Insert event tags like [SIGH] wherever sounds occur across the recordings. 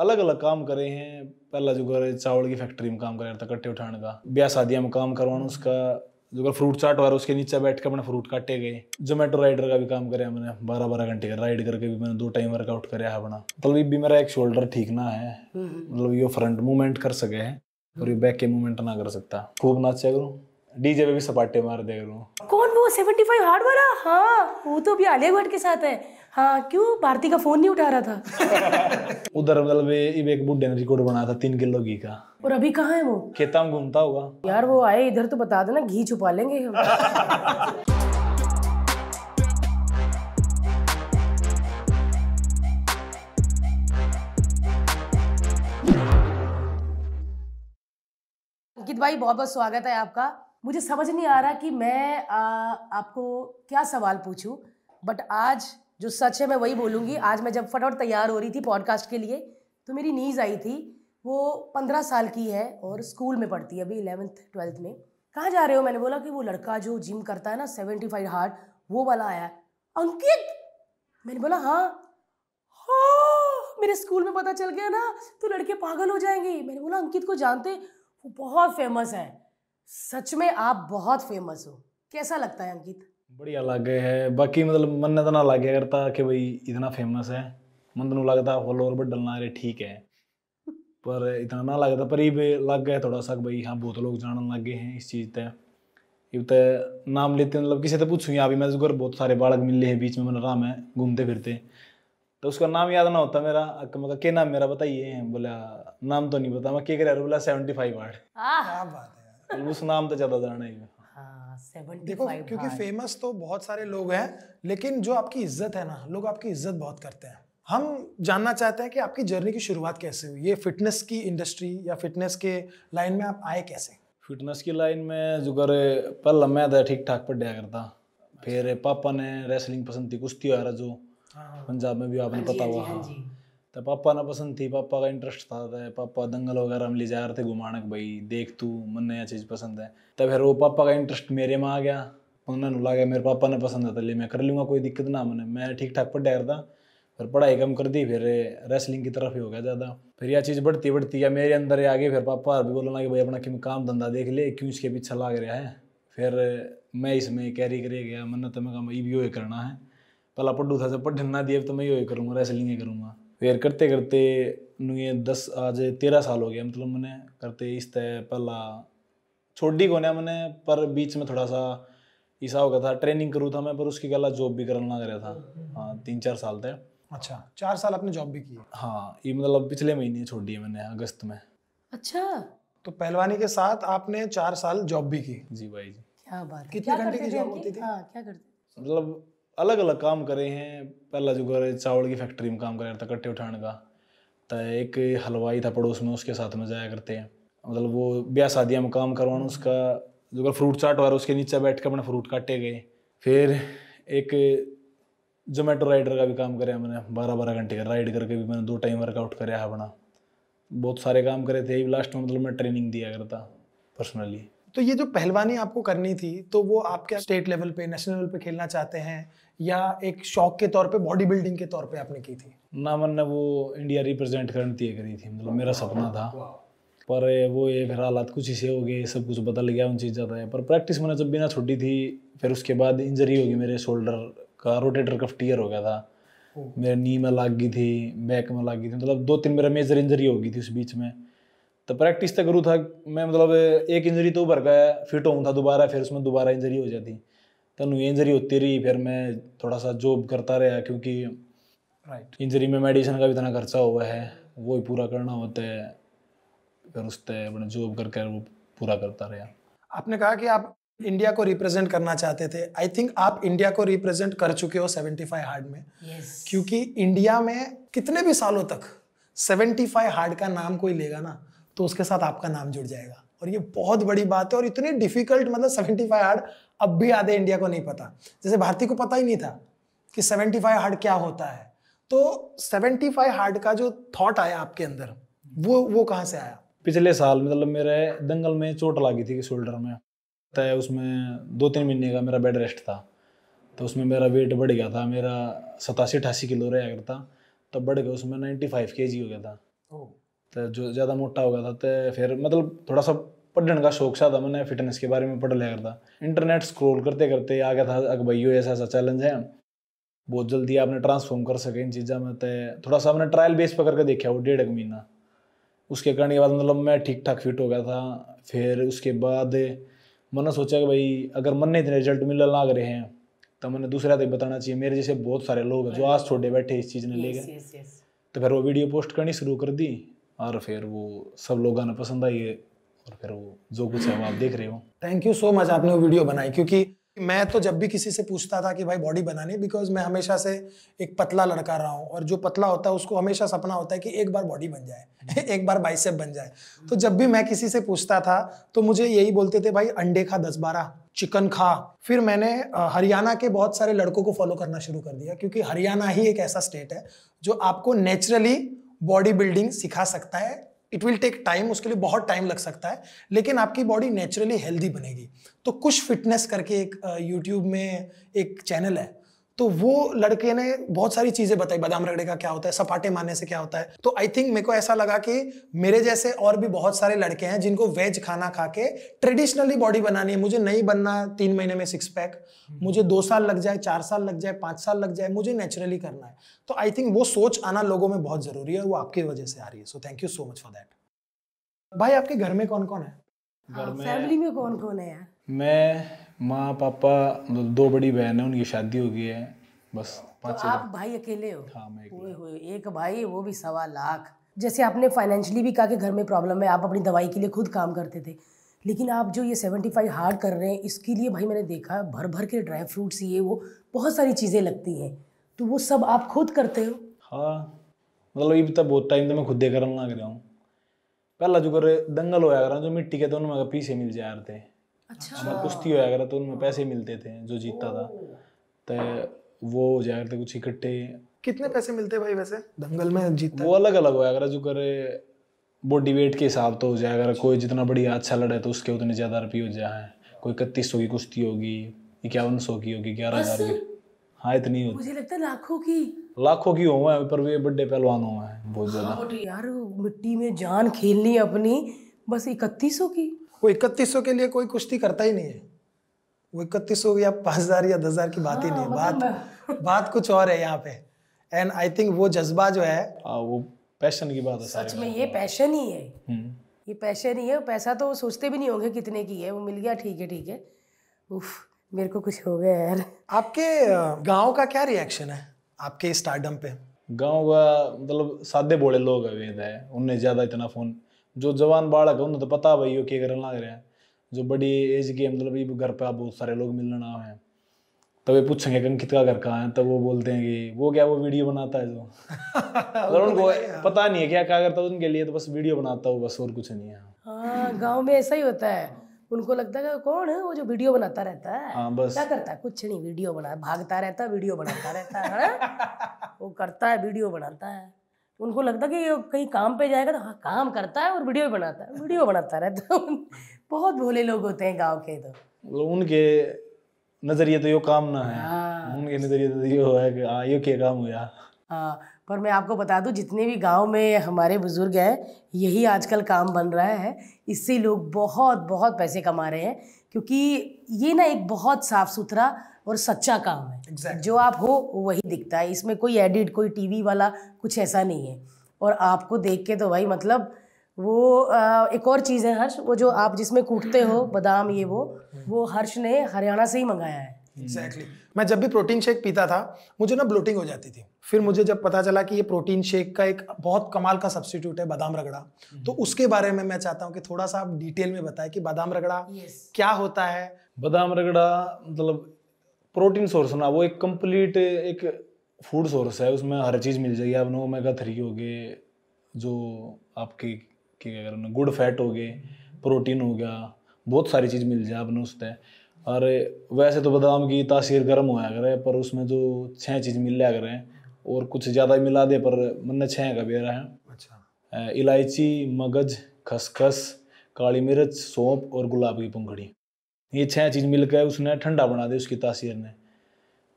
अलग अलग काम करे हैं पहला जो घर चावल की फैक्ट्री में काम करे था कट्टे उठाने का ब्याह शादियाँ में काम करवाना हम्म। उसका जो फ्रूट चाट वाला उसके नीचे बैठ के अपने फ्रूट काटे गए जोमेटो राइडर का भी काम करे मैंने बारह बारह घंटे का राइड करके भी मैंने दो टाइम वर्कआउट कराया अपना मतलब ये भी मेरा एक शोल्डर ठीक ना है हम्म, हम्म। मतलब ये फ्रंट मूवमेंट कर सके है और ये बैक के मूवमेंट ना कर सकता खूब नाचा करूँ डीजे पे भी सपाटे मार दे करूँ कौन वो सेवेंटी फाइव हार्ड वाला हाँ वो तो भी आलिया भट्ट के साथ है हाँ क्यों भारती का फोन नहीं उठा रहा था [LAUGHS] उधर मतलब एक बुढ़े ने रिकॉर्ड बनाया था तीन किलो घी का और अभी कहाँ है वो खेता में घूमता होगा यार वो आए इधर तो बता देना घी छुपा लेंगे हम अंकित भाई बहुत बहुत स्वागत है आपका मुझे समझ नहीं आ रहा कि मैं आ, आपको क्या सवाल पूछूं बट आज जो सच है मैं वही बोलूँगी आज मैं जब फटाफट तैयार हो रही थी पॉडकास्ट के लिए तो मेरी नीज़ आई थी वो पंद्रह साल की है और स्कूल में पढ़ती है अभी इलेवंथ ट्वेल्थ में कहाँ जा रहे हो मैंने बोला कि वो लड़का जो जिम करता है ना सेवेंटी फाइव हार्ट वो वाला आया अंकित मैंने बोला हाँ हाँ मेरे स्कूल में पता चल गया ना तो लड़के पागल हो जाएंगे मैंने बोला अंकित को जानते वो बहुत फेमस है सच में आप बहुत फेमस हो कैसा लगता है अंकित ਬੜੀ ਅਲੱਗ ਹੈ ਬਾਕੀ ਮਤਲਬ ਮੰਨੇ ਤਾਂ ਨਾ ਲੱਗਿਆ ਕਰਤਾ ਕਿ ਬਈ ਇਤਨਾ ਫੇਮਸ ਹੈ ਮਨ ਨੂੰ ਲੱਗਦਾ ਫੋਲੋਅਰ ਬੜਲਣਾ ਰੇ ठीक है पर इतना ना लगता पर ये लग गया थोड़ा सा भाई हाँ बहुत लोग जानने लग गए हैं इस चीज़ तय ये तो नाम लेते मतलब किसी से पूछूँ यहाँ भी मैं जुगर बहुत सारे बालक मिले हैं बीच में मैंने राम है घूमते फिरते तो उसका नाम याद ना होता मेरा मैं कहा क्या नाम मेरा बताइए बोला नाम तो नहीं पता मैं क्या कह बोला सेवेंटी फाइव आठ बात है उस नाम तो ज़्यादा जाना ही देखो क्योंकि फेमस तो बहुत सारे लोग हैं लेकिन जो आपकी इज्जत है ना लोग आपकी इज्जत बहुत करते हैं हम जानना चाहते हैं कि आपकी जर्नी की शुरुआत कैसे हुई ये फिटनेस की इंडस्ट्री या फिटनेस के लाइन में आप आए कैसे फिटनेस की लाइन में जो करे पहले मैं था तो ठीक ठाक पढ़ करता अच्छा। फिर पापा ने रेसलिंग पसंद थी कुश्ती वगैरह जो हाँ। पंजाब में भी आपने हाँ पता हुआ हाँ तो पापा ना पसंद थी पापा का इंटरेस्ट था तो पापा दंगल वगैरह हम ले जा रहे थे घुमाने भाई देख तू मन नया चीज़ पसंद है तो फिर वो पापा का इंटरेस्ट मेरे में आ गया उन्होंने लगा मेरे पापा ने पसंद है तो ले मैं कर लूँगा कोई दिक्कत ना मैंने मैं ठीक ठाक पढ़ा करता फिर पढ़ाई कम कर दी फिर रेसलिंग की तरफ ही हो गया ज़्यादा फिर यह चीज़ बढ़ती बढ़ती या मेरे अंदर आ गई फिर पापा भी बोलना कि भाई अपना क्यों काम धंधा देख ले क्यों इसके पीछे लाग रहा है फिर मैं इसमें कैरी कर गया मैंने तो मैं कहा भी यो करना है पहला पढ़ू था जब पढ़ ना दिए तो मैं यो करूँगा रेसलिंग ही करूँगा फिर करते करते नुए दस आज तेरह साल हो गया मतलब मैंने करते इस तय पहला छोड़ को ना मैंने पर बीच में थोड़ा सा ईसा हो गया था ट्रेनिंग करूँ था मैं पर उसके गला जॉब भी करना ना गया था हाँ तीन चार साल तक अच्छा चार साल आपने जॉब भी की हाँ ये मतलब पिछले महीने छोड़ दी है मैंने अगस्त में अच्छा तो पहलवानी के साथ आपने चार साल जॉब भी की जी भाई जी क्या बात कितने घंटे की जॉब होती थी हाँ, क्या करते मतलब अलग अलग काम करे हैं पहला जो करे चावल की फैक्ट्री में काम करा करता कट्टे उठाने का तो एक हलवाई था पड़ोस में उसके साथ में जाया करते हैं मतलब वो ब्याह शादियाँ में काम करवाना उसका जो कर फ्रूट चाट वाला उसके नीचे बैठ कर अपने फ्रूट काटे गए फिर एक जोमेटो राइडर का भी काम करे मैंने बारह बारह घंटे का राइड करके भी मैंने दो टाइम वर्कआउट कराया है अपना बहुत सारे काम करे थे लास्ट में मतलब मैं ट्रेनिंग दिया करता पर्सनली तो ये जो पहलवानी आपको करनी थी तो वो आप क्या स्टेट लेवल पे नेशनल लेवल पे खेलना चाहते हैं या एक शौक के तौर पे बॉडी बिल्डिंग के तौर पे आपने की थी ना मन ने वो इंडिया रिप्रेजेंट करने की करी थी मतलब मेरा सपना था पर वो ये फिर हालात कुछ ऐसे हो गए सब कुछ बदल गया उन चीज़ ज़्यादा है पर प्रैक्टिस मैंने जब बिना छुट्टी थी फिर उसके बाद इंजरी हो गई मेरे शोल्डर का रोटेटर कफ टीयर हो गया था मेरे नी में लाग गई थी बैक में लाग गई थी मतलब दो तीन मेरा मेजर इंजरी हो गई थी उस बीच में तो प्रैक्टिस तो करूँ था मैं मतलब एक इंजरी तो उभर गया फिट होऊँ था दोबारा फिर उसमें दोबारा इंजरी हो जाती तेन इंजरी होती रही फिर मैं थोड़ा सा जॉब करता रहा क्योंकि राइट right. इंजरी में मेडिसिन का भी इतना खर्चा हुआ है वो ही पूरा करना होता है फिर उससे अपने जॉब करके वो पूरा करता रहा आपने कहा कि आप इंडिया को रिप्रेजेंट करना चाहते थे आई थिंक आप इंडिया को रिप्रेजेंट कर चुके हो 75 हार्ड में yes. क्योंकि इंडिया में कितने भी सालों तक 75 हार्ड का नाम कोई लेगा ना तो उसके साथ आपका नाम जुड़ जाएगा और ये बहुत बड़ी बात है और इतनी डिफिकल्ट मतलब 75 हार्ड अब भी आधे इंडिया को नहीं पता जैसे भारती को पता ही नहीं था कि 75 हार्ड क्या होता है तो 75 हार्ड का जो थॉट आया आपके अंदर वो वो कहाँ से आया पिछले साल मतलब मेरे दंगल में चोट लगी थी शोल्डर में तो उसमें दो तीन महीने का मेरा बेड रेस्ट था तो उसमें मेरा वेट बढ़ गया था मेरा सतासी अठासी किलो रह गया था तो बढ़ गया उसमें नाइन्टी फाइव के हो गया था तो जो ज़्यादा मोटा हो गया था तो फिर मतलब थोड़ा सा पढ़ने का शौक सा था मैंने फिटनेस के बारे में पढ़ लिया करता इंटरनेट स्क्रॉल करते करते आ गया था अगर भाई ऐसा ऐसा चैलेंज है बहुत जल्दी आपने ट्रांसफॉर्म कर सके इन चीज़ों में तो थोड़ा सा मैंने ट्रायल बेस पर करके देखा वो डेढ़ एक महीना उसके करने के बाद मतलब मैं ठीक ठाक फिट हो गया था फिर उसके बाद मैंने सोचा कि भाई अगर मन नहीं इतने रिजल्ट मिलने ना रहे हैं तो मैंने दूसरे तक तो बताना चाहिए मेरे जैसे बहुत सारे लोग हैं जो आज छोटे बैठे इस चीज़ ने ले गए तो फिर वो वीडियो पोस्ट करनी शुरू कर दी और फिर वो सब लोगों ने पसंद आई और फिर वो जो कुछ है वो आप देख रहे हो थैंक यू सो मच आपने वो वीडियो बनाई क्योंकि मैं तो जब भी किसी से पूछता था कि भाई बॉडी बनानी बिकॉज मैं हमेशा से एक पतला लड़का रहा हूँ और जो पतला होता है उसको हमेशा सपना होता है कि एक बार बॉडी बन जाए [LAUGHS] एक बार बाइसेप बन जाए तो जब भी मैं किसी से पूछता था तो मुझे यही बोलते थे भाई अंडे खा दस बारह चिकन खा फिर मैंने हरियाणा के बहुत सारे लड़कों को फॉलो करना शुरू कर दिया क्योंकि हरियाणा ही एक ऐसा स्टेट है जो आपको नेचुरली बॉडी बिल्डिंग सिखा सकता है इट विल टेक टाइम उसके लिए बहुत टाइम लग सकता है लेकिन आपकी बॉडी नेचुरली हेल्दी बनेगी तो कुछ फिटनेस करके एक यूट्यूब में एक चैनल है तो वो लड़के ने बहुत सारी चीजें बताई बादाम रगड़े का क्या होता है सपाटे मारने से क्या होता है तो आई थिंक मेरे को ऐसा लगा कि मेरे जैसे और भी बहुत सारे लड़के हैं जिनको वेज खाना खा के ट्रेडिशनली बॉडी बनानी है मुझे नहीं बनना तीन महीने में सिक्स हम्म। पैक मुझे दो साल लग जाए चार साल लग जाए पांच साल लग जाए मुझे नेचुरली करना है तो आई थिंक वो सोच आना लोगों में बहुत जरूरी है वो आपकी वजह से आ रही है so thank you so much for that भाई आपके घर में कौन कौन है घर में फैमिली में कौन कौन है यार मैं माँ पापा मतलब दो बड़ी बहन है उनकी शादी हो गई है बस तो आप भाई अकेले हो हाँ हुए हुए एक भाई वो भी सवा लाख जैसे आपने फाइनेंशियली भी कहा कि घर में प्रॉब्लम है आप अपनी दवाई के लिए खुद काम करते थे लेकिन आप जो ये सेवेंटी फाइव हार्ड कर रहे हैं इसके लिए भाई मैंने देखा भर भर के ड्राई फ्रूट्स ये वो बहुत सारी चीज़ें लगती हैं तो वो सब आप खुद करते हो हाँ मतलब ये तो बहुत टाइम तो मैं खुद दे कर लग रहा हूँ पहला जो कर दंगल होया कर जो मिट्टी के दोनों में पीछे मिल जा रहे थे अच्छा कुश्ती होया करा तो उनमें पैसे मिलते थे जो जीतता था तो वो हो जाया करते कुछ इकट्ठे कितने पैसे मिलते भाई वैसे दंगल में जीतता वो अलग अलग होया करा जो करे बॉडी वेट के हिसाब तो हो जाएगा अगर कोई जितना बढ़िया अच्छा लड़े तो उसके उतने ज़्यादा रुपये हो जाए कोई इकतीस सौ की कुश्ती होगी इक्यावन सौ की होगी ग्यारह हज़ार की हाँ इतनी होती मुझे लगता है लाखों की लाखों की हुआ है पर वे बड़े पहलवान हुआ है बहुत ज़्यादा हाँ, यार मिट्टी में जान खेलनी अपनी बस इकतीस सौ की वो इकतीस के लिए कोई कुश्ती करता ही नहीं है वो इकतीस या पाँच हज़ार या दस हज़ार की बात ही हाँ, नहीं है मतलब बात [LAUGHS] बात कुछ और है यहाँ पे एंड आई थिंक वो जज्बा जो है आ, हाँ, वो पैशन की बात है सच में ये पैशन ही है हम्म। ये पैशन ही है पैसा तो सोचते भी नहीं होंगे कितने की है वो मिल गया ठीक है ठीक है उफ मेरे को कुछ हो गया यार आपके गांव का क्या रिएक्शन है आपके स्टार्टअप पे गांव का मतलब सादे बोले लोग अवेद तो है उनने ज़्यादा इतना फ़ोन जो जवान बालक है उन्हें तो पता भाई यो क्या करने लग रहा है जो बड़ी एज के मतलब ये घर पर बहुत सारे लोग मिलने आए हैं तो वे पूछेंगे अंकित का घर कहाँ है तब वो बोलते हैं कि वो क्या वो वीडियो बनाता है जो मतलब [LAUGHS] उनको पता नहीं है क्या क्या करता है उनके लिए तो बस वीडियो बनाता हूँ बस और कुछ नहीं है हाँ, गाँव में ऐसा ही होता है उनको लगता है कौन है वो जो वीडियो बनाता रहता है हाँ बस क्या करता है कुछ नहीं वीडियो बना भागता रहता है वीडियो बनाता रहता है [LAUGHS] वो करता है वीडियो बनाता है उनको लगता कि कहीं काम पे जाएगा तो हाँ काम करता है और वीडियो बनाता है वीडियो बनाता रहता है [LAUGHS] बहुत भोले लोग होते हैं गांव के तो मतलब उनके नज़रिए तो यो काम ना है हाँ। उनके नज़रिए तो यो है कि हाँ यो क्या काम हुआ हाँ पर मैं आपको बता दूँ जितने भी गांव में हमारे बुज़ुर्ग हैं यही आजकल काम बन रहा है इससे लोग बहुत बहुत पैसे कमा रहे हैं क्योंकि ये ना एक बहुत साफ सुथरा और सच्चा काम है exactly. जो आप हो वही दिखता है इसमें कोई एडिट कोई टीवी वाला कुछ ऐसा नहीं है और आपको देख के तो भाई मतलब वो आ, एक और चीज़ है हर्ष वो जो आप जिसमें कूटते हो बादाम ये वो वो हर्ष ने हरियाणा से ही मंगाया है एग्जैक्टली exactly. मैं जब भी प्रोटीन शेक पीता था मुझे ना ब्लोटिंग हो जाती थी फिर मुझे जब पता चला कि ये प्रोटीन शेक का एक बहुत कमाल का सब्सटीट्यूट है बादाम रगड़ा हम्म। तो उसके बारे में मैं चाहता हूँ कि थोड़ा सा आप डिटेल में बताएं कि बादाम रगड़ा yes. क्या होता है बादाम रगड़ा मतलब प्रोटीन सोर्स ना वो एक कंप्लीट एक फूड सोर्स है उसमें हर चीज़ मिल जाएगी आप नौ मेगा थ्री हो गए जो आपके क्या क्या गुड फैट हो गए प्रोटीन हो गया बहुत सारी चीज़ मिल जाए आपने उससे और वैसे तो बादाम की तासीर गर्म होया करे पर उसमें जो छः चीज़ मिल जाया करें और कुछ ज़्यादा मिला दे पर मन छह का बेरा है अच्छा इलायची मगज खसखस काली मिर्च सौंप और गुलाब की पंखड़ी ये छह चीज़ मिलकर उसने ठंडा बना दे उसकी तासीर ने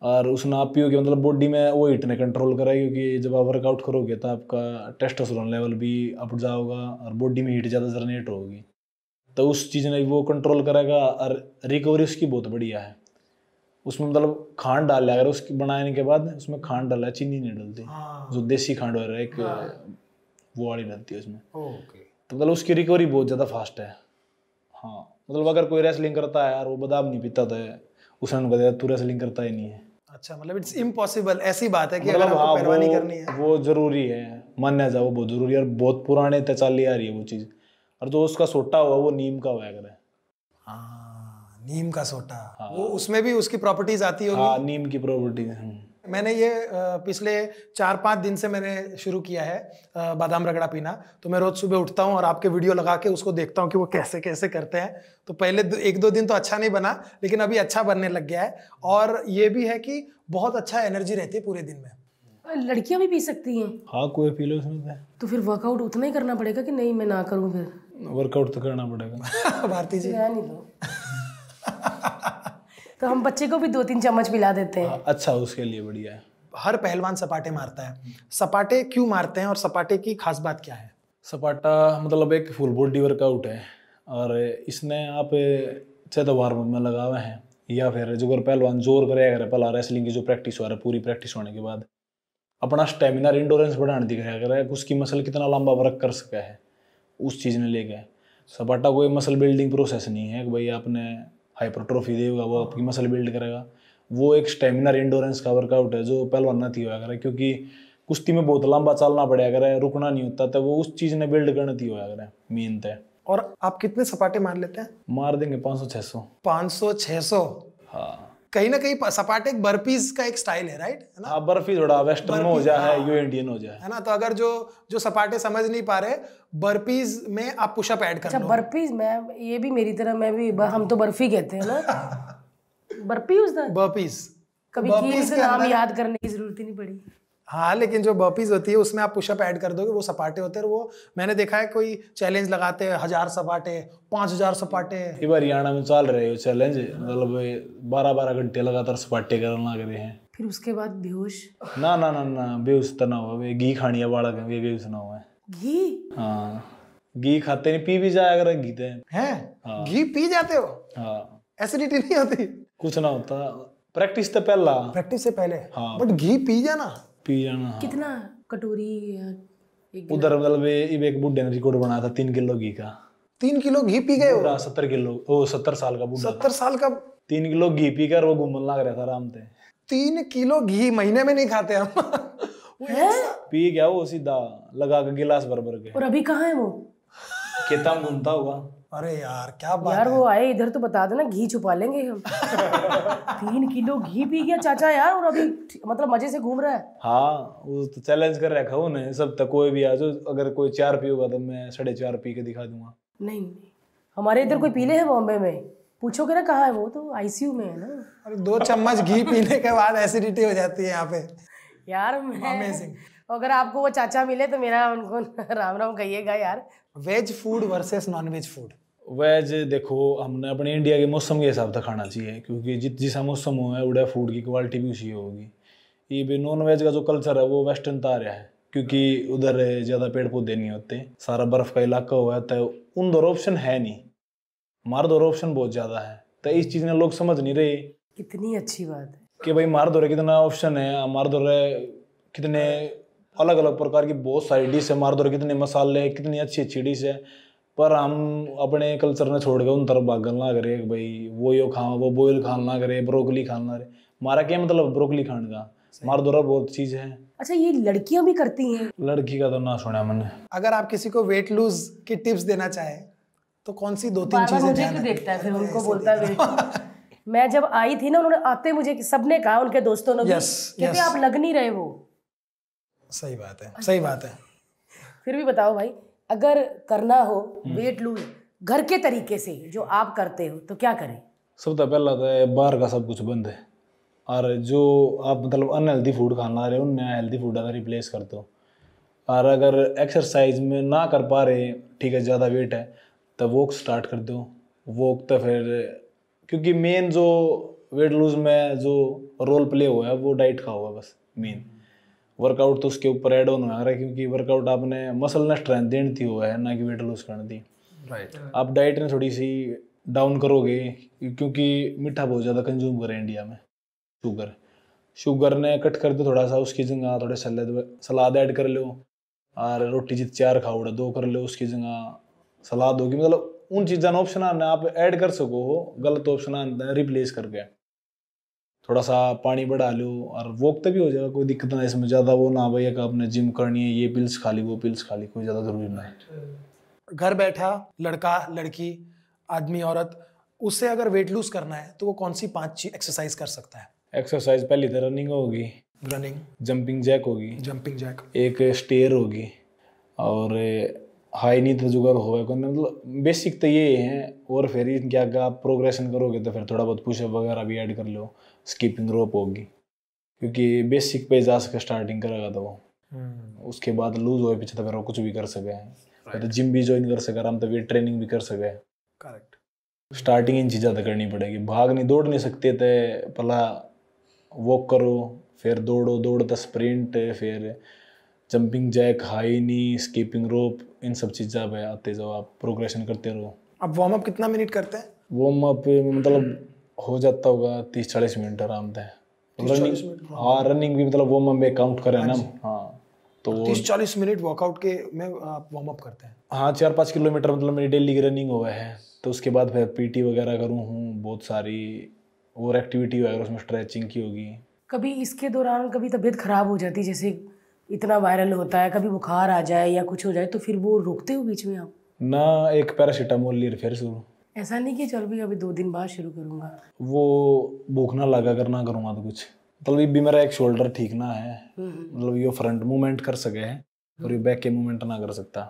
और उसने आप पियो कि मतलब बॉडी में वो हीट ने कंट्रोल करा क्योंकि जब आप वर्कआउट करोगे तो आपका टेस्टोस्टेरोन लेवल भी अप जाओगा और बॉडी में हीट ज़्यादा जनरेट होगी तो उस चीज़ ने वो कंट्रोल करेगा और रिकवरी उसकी बहुत बढ़िया है उसमें मतलब खांड डाल लिया अगर उसके बनाने के बाद उसमें खांड डाल लिया चीनी नहीं डालती हाँ। जो देसी खांड वगैरह एक हाँ। वो वाली डालती है उसमें तो मतलब उसकी रिकवरी बहुत ज़्यादा फास्ट है हाँ मतलब अगर कोई रेसलिंग करता है यार वो बादाम नहीं पीता तो उसने उनको कहता तू रेसलिंग करता ही नहीं है अच्छा मतलब इट्स इम्पॉसिबल ऐसी बात है कि मतलब अगर हाँ, पैरवानी करनी है वो जरूरी है मान्या जाओ बहुत जरूरी है और बहुत पुराने तचाली आ रही है वो चीज़ और जो उसका सोटा हुआ वो नीम का हुआ है हाँ नीम का सोटा हाँ। वो उसमें भी उसकी प्रॉपर्टीज आती होगी हाँ, नीम की प्रॉपर्टी हाँ। मैंने ये पिछले चार पांच दिन से मैंने शुरू किया है बादाम रगड़ा पीना तो मैं रोज सुबह उठता हूँ और आपके वीडियो लगा के उसको देखता हूँ कि वो कैसे कैसे करते हैं तो पहले एक दो दिन तो अच्छा नहीं बना लेकिन अभी अच्छा बनने लग गया है और ये भी है कि बहुत अच्छा एनर्जी रहती है पूरे दिन में लड़कियां भी पी सकती हैं हाँ कोई पी लो उसमें तो फिर वर्कआउट उतना ही करना पड़ेगा कि नहीं मैं ना करूँ फिर वर्कआउट तो करना पड़ेगा [LAUGHS] भारती जी नहीं दो तो हम बच्चे को भी दो तीन चम्मच मिला देते हैं हाँ, अच्छा उसके लिए बढ़िया है हर पहलवान सपाटे मारता है सपाटे क्यों मारते हैं और सपाटे की खास बात क्या है सपाटा मतलब एक फुल बॉडी वर्कआउट है और इसने आप चाहे तो वार्म में लगा हुए हैं या फिर जो अगर पहलवान जोर करे अगर पहला रेसलिंग की जो प्रैक्टिस हो रहा है पूरी प्रैक्टिस होने के बाद अपना स्टेमिना इंडोरेंस बढ़ाने दिख रहा है उसकी मसल कितना लंबा वर्क कर सका है उस चीज़ ने ले गए सपाटा कोई मसल बिल्डिंग प्रोसेस नहीं है कि भाई आपने हाइपरट्रोफी देगा वो आपकी मसल बिल्ड करेगा वो एक स्टेमिनर इंडोरेंस का वर्कआउट है जो पहलवान ना थी अगर क्योंकि कुश्ती में बहुत लंबा चलना पड़े अगर रुकना नहीं होता तो वो उस चीज़ ने बिल्ड करना थी अगर मेन तय और आप कितने सपाटे मार लेते हैं मार देंगे पाँच सौ छः सौ पाँच सौ छः सौ हाँ कहीं ना कहीं सपाटे बर्फीज का एक स्टाइल है राइट है ना हाँ, बर्फी थोड़ा वेस्टर्न हो जाए हाँ, यू इंडियन हो जाए है ना तो अगर जो जो सपाटे समझ नहीं पा रहे बर्फीज में आप पुशअप ऐड कर अच्छा बर्फीज में ये भी मेरी तरह मैं भी हम तो बर्फी कहते हैं ना [LAUGHS] बर्फी उस बर्फीज कभी बर्फीज नाम याद करने की जरूरत ही नहीं पड़ी हाँ लेकिन जो बर्पीज होती है उसमें आप पुशअप ऐड कर दोगे वो सपाटे होते हैं वो मैंने देखा है कोई चैलेंज लगाते हैं हजार सपाटे पांच हजार सपाटे हरियाणा में चल रहे चैलेंज मतलब बारह बारह घंटे लगातार सपाटे करने लग रहे हैं फिर उसके बाद बेहोश ना ना ना ना बेहोश तो ना हुआ घी खानी है बालक में बेहोश ना हुआ घी हाँ घी खाते नहीं पी भी जाए अगर घी तो है हाँ। घी पी जाते हो हाँ एसिडिटी नहीं होती कुछ ना होता प्रैक्टिस तो पहला प्रैक्टिस से पहले हाँ बट घी पी जाना पी जाना कितना कटोरी उधर मतलब एक बुढ़े ने रिकॉर्ड बनाया था तीन किलो घी का तीन किलो घी पी गए सत्तर किलो ओ सत्तर साल का बुढ़ा सत्तर साल का तीन किलो घी पी कर वो घूम लग रहा था आराम से तीन किलो घी महीने में नहीं खाते हम [LAUGHS] पी गया वो सीधा लगा के गिलास भर भर के और अभी कहाँ है वो खेता घूमता होगा अरे यार क्या बात यार है? वो आए इधर तो बता देना घी छुपा लेंगे हम [LAUGHS] तीन किलो घी पी गया चाचा यार और अभी मतलब मजे से घूम रहा है हाँ वो तो चैलेंज कर रखा उन्हें सब तो कोई भी आ जाओ अगर कोई चार पियोगा तो मैं साढ़े चार पी के दिखा दूंगा नहीं हमारे इधर कोई पीले है बॉम्बे में पूछोगे ना कहा है वो तो आईसीयू में है ना अरे दो चम्मच घी पीने के बाद एसिडिटी हो जाती है यहाँ पे यार तो अगर आपको वो चाचा मिले तो मेरा उनको [LAUGHS] राम राम कहिएगा यार veg food versus non veg food veg देखो हमने अपने इंडिया के मौसम के हिसाब से खाना चाहिए क्योंकि जित जिसा मौसम हो है उड़ा फूड की क्वालिटी भी उसी होगी ये भी नॉन वेज का जो कल्चर है वो वेस्टर्न तार है क्योंकि उधर ज़्यादा पेड़ पौधे नहीं होते सारा बर्फ़ का इलाका हुआ है तो उन दो ऑप्शन है नहीं मार दो ऑप्शन बहुत ज़्यादा है तो इस चीज़ ने लोग समझ नहीं रहे कितनी अच्छी बात है कि भाई मार दौरे कितना ऑप्शन है मार दौरे कितने अलग अलग प्रकार की बहुत सारी डिश है मार दौरे कितने मसाले कितनी अच्छी अच्छी डिश है पर हम अपने कल्चर ने छोड़ के उन तरफ भागल ना करे भाई वो यो खा वो बोयल खान ना करे ब्रोकली खान ना करे मारा क्या मतलब ब्रोकली खान का मार दौरा बहुत चीज है अच्छा ये लड़कियां भी करती हैं लड़की का तो ना सुना मैंने अगर आप किसी को वेट लूज की टिप्स देना चाहे तो कौन सी दो तीन चीजें मुझे क्यों देखता है फिर उनको बोलता है मैं जब आई थी ना उन्होंने आते मुझे सबने कहा उनके दोस्तों ने yes, yes. आप लग नहीं रहे वो सही बात है अच्छा। सही बात है फिर भी बताओ भाई अगर करना हो हम्म। वेट लूज घर के तरीके से जो आप करते हो तो क्या करें सबसे पहला तो बाहर का सब कुछ बंद है और जो आप मतलब अनहेल्दी फूड खाना रहे हो हेल्दी फूड अगर रिप्लेस कर दो और अगर एक्सरसाइज में ना कर पा रहे ठीक है ज़्यादा वेट है तो वॉक स्टार्ट कर दो वॉक तो फिर क्योंकि मेन जो वेट लूज में जो रोल प्ले हुआ है वो डाइट का हुआ बस मेन वर्कआउट तो उसके ऊपर एड ऑन मांग रहा है क्योंकि वर्कआउट आपने मसल ने स्ट्रेंथ देने थी हुआ है ना कि वेट लूज करने थी राइट आप डाइट ने थोड़ी सी डाउन करोगे क्योंकि मीठा बहुत ज़्यादा कंज्यूम करें इंडिया में शुगर शुगर ने कट कर दो थोड़ा सा उसकी जगह थोड़े सलाद सलाद ऐड कर लो और रोटी जित चार खाओ दो कर लो उसकी जगह सलाद होगी मतलब उन चीज़ों ऑप्शन आप ऐड कर सको हो गलत ऑप्शन रिप्लेस करके थोड़ा सा पानी बढ़ा लो और वॉक तो भी हो जाएगा कोई दिक्कत ना इसमें ज़्यादा वो ना का अपने जिम करनी है ये पिल्स खा ली वो पिल्स खा ली कोई ज़्यादा ज़रूरी ना है घर बैठा लड़का लड़की आदमी औरत उससे अगर वेट लूज करना है तो वो कौन सी पांच एक्सरसाइज कर सकता है एक्सरसाइज पहली तो रनिंग होगी रनिंग जंपिंग जैक होगी जंपिंग जैक एक स्टेयर होगी और हाई नीत तो जुगाड़ होगा मतलब बेसिक तो ये हैं और फिर इनके आगे आप प्रोग्रेशन करोगे तो फिर थोड़ा बहुत पुशअप वगैरह भी ऐड कर लो स्कीपिंग रोप होगी क्योंकि बेसिक पे जा सके स्टार्टिंग करेगा तो वो हम्म। उसके बाद लूज हो पीछे तो फिर कुछ भी कर सके right. तो जिम भी ज्वाइन कर सके आराम वेट ट्रेनिंग भी कर सके करेक्ट स्टार्टिंग इन चीज़ें तो करनी पड़ेगी भाग नहीं दौड़ नहीं सकते थे पला वॉक करो फिर दौड़ो दौड़ता स्प्रिंट फिर jumping jack high knee skipping rope इन सब चीज़ें आते जाओ आप प्रोग्रेशन करते रहो अब वार्म अप कितना मिनट करते हैं वार्म अप मतलब हो जाता होगा तीस चालीस मिनट आराम से रनिंग हाँ रनिंग हाँ, भी मतलब वार्म अप काउंट करें हाँ ना हाँ तो, तो तीस चालीस मिनट वर्कआउट के में आप वार्म अप करते हैं हाँ चार पाँच किलोमीटर मतलब मेरी डेली की रनिंग हुआ है तो उसके बाद फिर पीटी वगैरह करूँ हूँ बहुत सारी और एक्टिविटी वगैरह उसमें स्ट्रेचिंग की होगी कभी इसके दौरान कभी तबीयत ख़राब हो जाती जैसे इतना वायरल होता है कभी बुखार आ जाए या कुछ हो जाए तो फिर वो रोकते हो बीच में आप ना एक पैरासीटामोल लिए फिर शुरू ऐसा नहीं कि चल भी अभी दो दिन बाद शुरू करूंगा वो भूखना लगा कर ना करूँगा तो कुछ मतलब भी मेरा एक शोल्डर ठीक ना है हम्म। मतलब ये फ्रंट मूवमेंट कर सके है और ये बैक के मूवमेंट ना कर सकता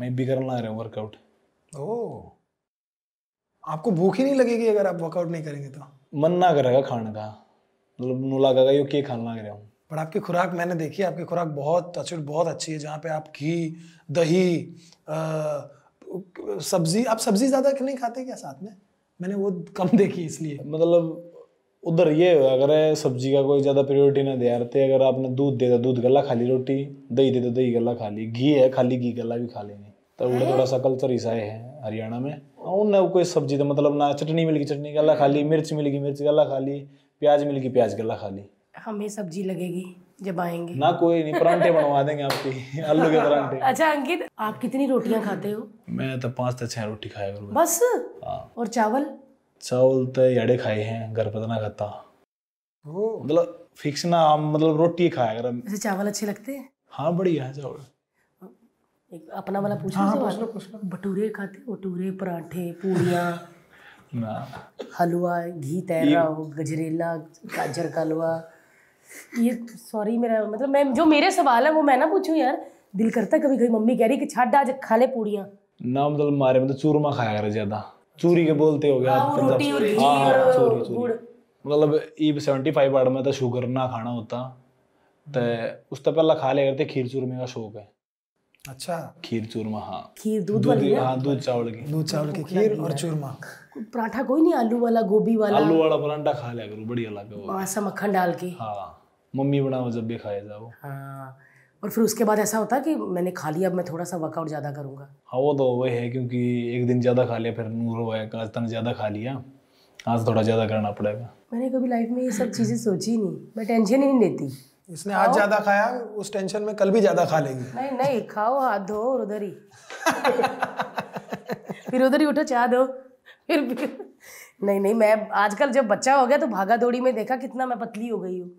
मैं भी करना रहा हूँ वर्कआउट ओ आपको भूख ही नहीं लगेगी अगर आप वर्कआउट नहीं करेंगे तो मन ना करेगा खाने का मतलब नो लगेगा यो के खाना कर रहा हूँ पर आपकी खुराक मैंने देखी आपकी खुराक बहुत अच्छी बहुत अच्छी है जहाँ पे आप घी दही आ, सब्जी आप सब्जी ज़्यादा नहीं खाते क्या साथ में मैंने वो कम [LAUGHS] देखी इसलिए मतलब उधर ये अगर सब्जी का कोई ज़्यादा प्रियोरिटी ना दिया रहते अगर आपने दूध दे दिया तो दूध गला खा ली रोटी दही दे दो तो दही गला खा ली घी है खाली घी गला भी खा लेनी तो उधर थोड़ा सा कल्चर ईसाई है हरियाणा में उनने कोई सब्जी तो मतलब ना चटनी मिलगी चटनी गला खा ली मिर्च मिलगी मिर्च गला खा ली प्याज मिलगी प्याज गला खा ली हमें सब्जी लगेगी जब आएंगे ना कोई नहीं परांठे बनवा देंगे आपकी आलू के परांठे अच्छा अंकित आप कितनी रोटियां खाते हो मैं तो पांच से छह रोटी खाए करूँ बस हाँ। और चावल चावल तो यड़े खाए हैं घर पर तो ना खाता मतलब फिक्स ना हम मतलब रोटी खाया कर ऐसे चावल अच्छे लगते हैं हाँ बढ़िया है चावल एक अपना वाला पूछो हाँ, पूछ लो भटूरे खाते भटूरे पराठे पूड़िया [LAUGHS] ना हलवा घी तैरा हो गजरेला गाजर का हलवा ये सॉरी मेरा मतलब मैं जो मेरे सवाल है वो मैं ना पूछूं यार दिल करता कभी कभी मम्मी कह रही कि छाड़ आज खा ले पूड़ियां ना मतलब मारे मतलब चूरमा खाया करे ज्यादा चूरी के बोलते हो गया हाँ, मतलब हाँ, हाँ चूरी चूरी मतलब ई 75 फाइव में तो शुगर ना खाना होता तो उस तो पहला खा ले करते खीर चूरमे का शौक है अच्छा खीर चूरमा हाँ खीर दूध वाली हाँ दूध चावल की दूध चावल की खीर और चूरमा पराठा कोई नहीं आलू वाला गोभी वाला आलू वाला पराठा खा लिया करो बढ़िया लगे वो ऐसा मक्खन डाल के हाँ मम्मी बनाओ जब भी खाया जाओ हाँ और फिर उसके बाद ऐसा होता कि मैंने खा लिया अब मैं थोड़ा सा वर्कआउट ज़्यादा करूँगा हाँ वो तो वही है क्योंकि एक दिन ज़्यादा खा लिया फिर नूर हुआ आज तक ज़्यादा खा लिया आज थोड़ा ज़्यादा करना पड़ेगा मैंने कभी लाइफ में ये सब चीज़ें सोची नहीं मैं टेंशन ही नहीं लेती इसने आज ज़्यादा खाया उस टेंशन में कल भी ज़्यादा खा लेगी नहीं नहीं खाओ हाथ धो और उधर ही फिर उधर ही उठो चाह दो फिर नहीं नहीं मैं आजकल जब बच्चा हो गया तो भागा दौड़ी में देखा कितना मैं पतली हो गई हूँ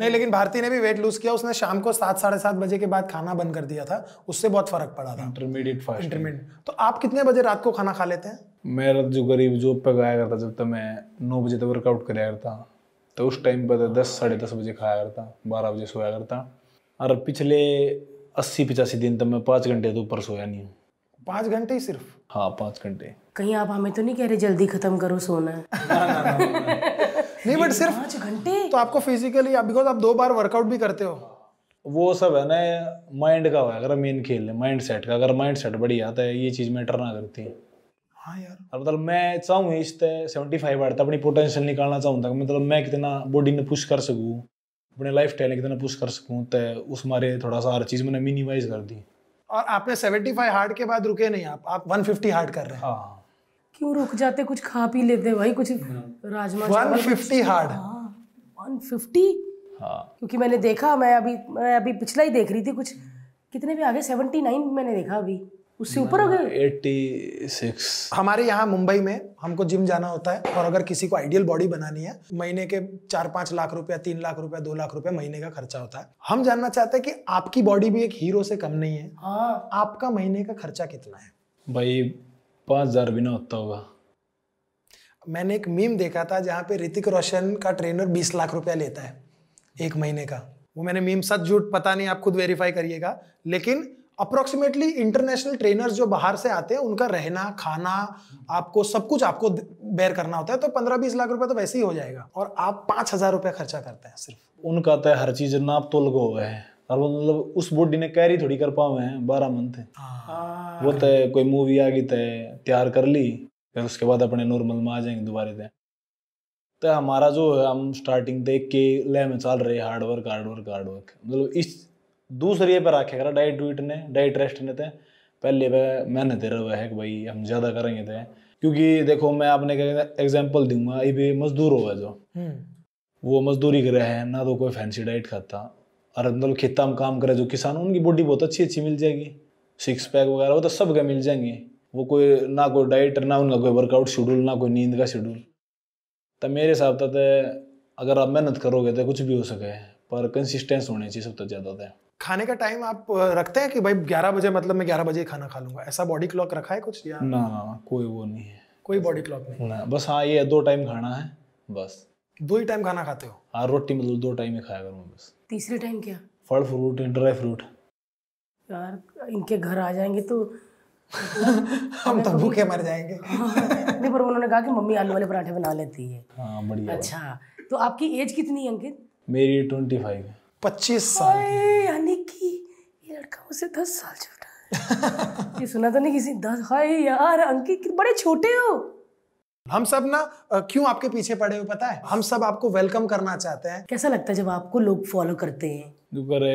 नहीं लेकिन भारती ने भी वेट लूज किया उसने शाम को सात साढ़े सात बजे के बाद खाना बंद कर दिया था उससे बहुत फर्क पड़ा था इंटरमीडिएट फास्ट इंटरमीडिएट तो आप कितने बजे रात को खाना खा लेते हैं मैं जो गरीब जॉब पे गया करता जब तक मैं नौ बजे तक वर्कआउट कराया करता तो उस टाइम पर तो दस साढ़े दस बजे खाया करता बारह बजे सोया करता और पिछले अस्सी पिचासी दिन तक मैं पाँच घंटे तो ऊपर सोया नहीं हूँ पाँच घंटे ही सिर्फ हाँ पाँच घंटे कहीं आप हमें तो नहीं कह रहे जल्दी खत्म करो सोना [LAUGHS] नहीं बट सिर्फ घंटे तो आपको फिजिकली आप बिकॉज आप दो बार वर्कआउट भी करते हो वो सब है ना माइंड का हुआ अगर मेन खेल है माइंड सेट का अगर माइंड सेट बढ़िया आता तो है ये चीज़ मैटर ना करती है हाँ यार मतलब मैं चाहूँ इस सेवेंटी फाइव आता अपनी पोटेंशियल निकालना चाहूँ चाहूँगा मतलब मैं कितना बॉडी ने पुश कर सकूँ अपने लाइफ स्टाइल कितना पुश कर सकूँ तो उस मारे थोड़ा सा हर चीज़ मैंने मिनिमाइज कर दी और आपने सेवेंटी फाइव हार्ड के बाद रुके नहीं आप आप वन फिफ्टी हार्ड कर रहे हैं हाँ क्यों रुक जाते कुछ खा पी लेते भाई कुछ राजमा वन फिफ्टी हार्ड हाँ, वन फिफ्टी हाँ। क्योंकि मैंने देखा मैं अभी मैं अभी पिछला ही देख रही थी कुछ कितने भी आगे सेवेंटी नाइन मैंने देखा अभी उससे ऊपर हो गए एट्टी सिक्स हमारे यहाँ मुंबई में हमको जिम जाना होता है और अगर किसी को आइडियल बॉडी बनानी है महीने के चार पांच लाख रुपया तीन लाख रुपया दो लाख रुपया महीने का खर्चा होता है हम जानना चाहते हैं कि आपकी बॉडी भी एक हीरो से कम नहीं है हाँ। आपका महीने का खर्चा कितना है भाई पाँच हज़ार भी ना होता होगा मैंने एक मीम देखा था जहाँ पे ऋतिक रोशन का ट्रेनर बीस लाख रुपया लेता है एक महीने का वो मैंने मीम सच झूठ पता नहीं आप खुद वेरीफाई करिएगा लेकिन अप्रोक्सीमेटली इंटरनेशनल ट्रेनर्स जो बाहर से आते हैं उनका रहना खाना आपको सब कुछ आपको बेर करना होता है तो पंद्रह बीस लाख रुपए तो वैसे ही हो जाएगा और आप पाँच हज़ार रुपया खर्चा करते हैं सिर्फ उनका तो हर चीज़ नाप तो लगो है और वो मतलब उस बॉडी ने कैरी थोड़ी कर पावे हैं बारह मंथ वो तो कोई मूवी आ गई तो तैयार कर ली फिर उसके बाद अपने नॉर्मल में आ जाएंगे दोबारे तय तो हमारा जो है हम स्टार्टिंग देख के ले में चल रहे हार्डवर्क हार्डवर्क हार्डवर्क मतलब इस दूसरे पर रखे करा डाइट वीट ने डाइट रेस्ट ने तो पहले मैंने मेहनत रहा है कि भाई हम ज़्यादा करेंगे तो क्योंकि देखो मैं आपने एग्जाम्पल दूंगा ये मजदूर होगा जो हम्म। वो मजदूरी कर रहे हैं ना तो कोई फैंसी डाइट खाता और मतलब खेता में काम करे जो किसान उनकी बॉडी बहुत अच्छी अच्छी मिल जाएगी सिक्स पैक वगैरह वो तो सब का मिल जाएंगे वो कोई ना कोई डाइट ना उनका कोई वर्कआउट शेड्यूल ना कोई नींद का शेड्यूल तो मेरे हिसाब से तो अगर आप मेहनत करोगे तो कुछ भी हो सके पर कंसिस्टेंस होनी चाहिए सबसे ज़्यादा तो खाने का टाइम आप रखते हैं कि भाई ग्यारह बजे मतलब मैं ग्यारह बजे खाना खा लूंगा ऐसा बॉडी क्लॉक रखा है कुछ या ना कोई वो नहीं है कोई बॉडी क्लॉक नहीं ना बस हाँ ये दो टाइम खाना है बस दो ही टाइम खाना खाते हो हाँ रोटी मतलब दो टाइम ही खाया करूँगा बस तीसरे टाइम क्या फल फ्रूट ड्राई फ्रूट यार इनके घर आ जाएंगे तो [LAUGHS] हम तो भूखे तो मर जाएंगे [LAUGHS] नहीं पर उन्होंने कहा कि मम्मी आलू वाले पराठे बना लेती है हाँ बढ़िया अच्छा तो आपकी एज कितनी है अंकित मेरी ट्वेंटी फाइव है पच्चीस साल यानी कि ये लड़का मुझसे दस साल छोटा है [LAUGHS] ये सुना तो नहीं किसी दस हाय यार अंकित बड़े छोटे हो हम सब ना क्यों आपके पीछे पड़े हुए पता है हम सब आपको वेलकम करना चाहते हैं कैसा लगता है जब आपको लोग फॉलो करते हैं जो करे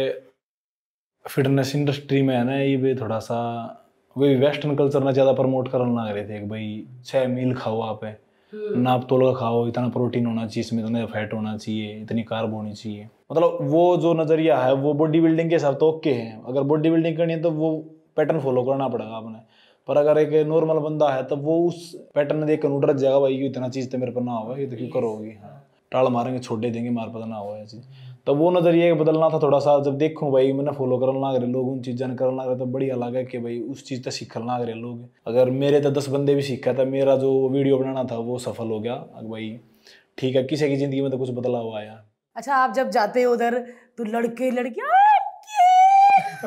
फिटनेस इंडस्ट्री में है ना ये भी थोड़ा सा वही वेस्टर्न कल्चर ना ज़्यादा प्रमोट करना लग रहे थे कि भाई छह मील खाओ आप है हम्म। नाप तोल का खाओ इतना प्रोटीन होना चाहिए इसमें इतना फैट होना चाहिए इतनी कार्ब होनी चाहिए मतलब वो जो नज़रिया है वो बॉडी बिल्डिंग के हिसाब तो ओके है अगर बॉडी बिल्डिंग करनी है तो वो पैटर्न फॉलो करना पड़ेगा आपने पर अगर एक नॉर्मल बंदा है तो वो उस पैटर्न देख कर उठ जाएगा भाई ये इतना चीज़ तो मेरे पर ना हो ये तो क्यों करोगी हाँ टाल मारेंगे छोटे देंगे मार पता तो ना हो ये चीज़ तो वो नज़रिए बदलना था थोड़ा सा जब देखूँ भाई मैंने फॉलो करना लग रहे लोग उन चीज़ें कर लग रहे तो बड़ी अलग है कि भाई उस चीज़ तक तो सीख लग रहे लोग अगर मेरे तो दस बंदे भी सीखा था मेरा जो वीडियो बनाना था वो सफल हो गया भाई ठीक है किसी की ज़िंदगी में तो कुछ बदलाव आया अच्छा आप जब जाते हो उधर तो लड़के लड़कियाँ [LAUGHS]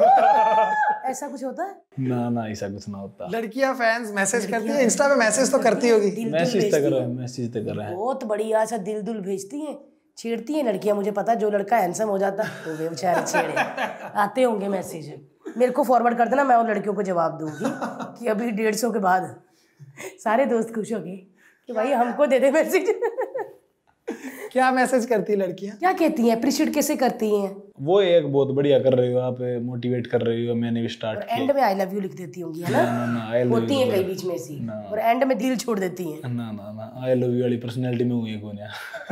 [LAUGHS] ऐसा कुछ होता है ना ना ऐसा कुछ ना होता लड़कियां फैंस मैसेज करती हैं इंस्टा पे मैसेज तो करती होगी मैसेज तो कर रहे हैं मैसेज तो कर रहे हैं बहुत बढ़िया सा दिल दुल भेजती हैं छेड़ती हैं लड़कियां मुझे पता जो लड़का हैंडसम हो जाता तो वे बेचारे छेड़े आते होंगे मैसेज मेरे को फॉरवर्ड कर देना मैं उन लड़कियों को जवाब दूंगी कि अभी डेढ़ सौ के बाद सारे दोस्त खुश हो गए कि भाई हमको दे दे मैसेज क्या मैसेज करती है लड़कियां क्या कहती हैं अप्रिशिएट कैसे करती हैं वो एक बहुत बढ़िया कर रही हो आप मोटिवेट कर रही हो मैंने भी स्टार्ट किया एंड में आई लव यू लिख देती होंगी है ना ना ना आई लव होती है कई बीच में सी और एंड में दिल छोड़ देती है ना ना ना आई लव यू वाली पर्सनालिटी में हूं एक होने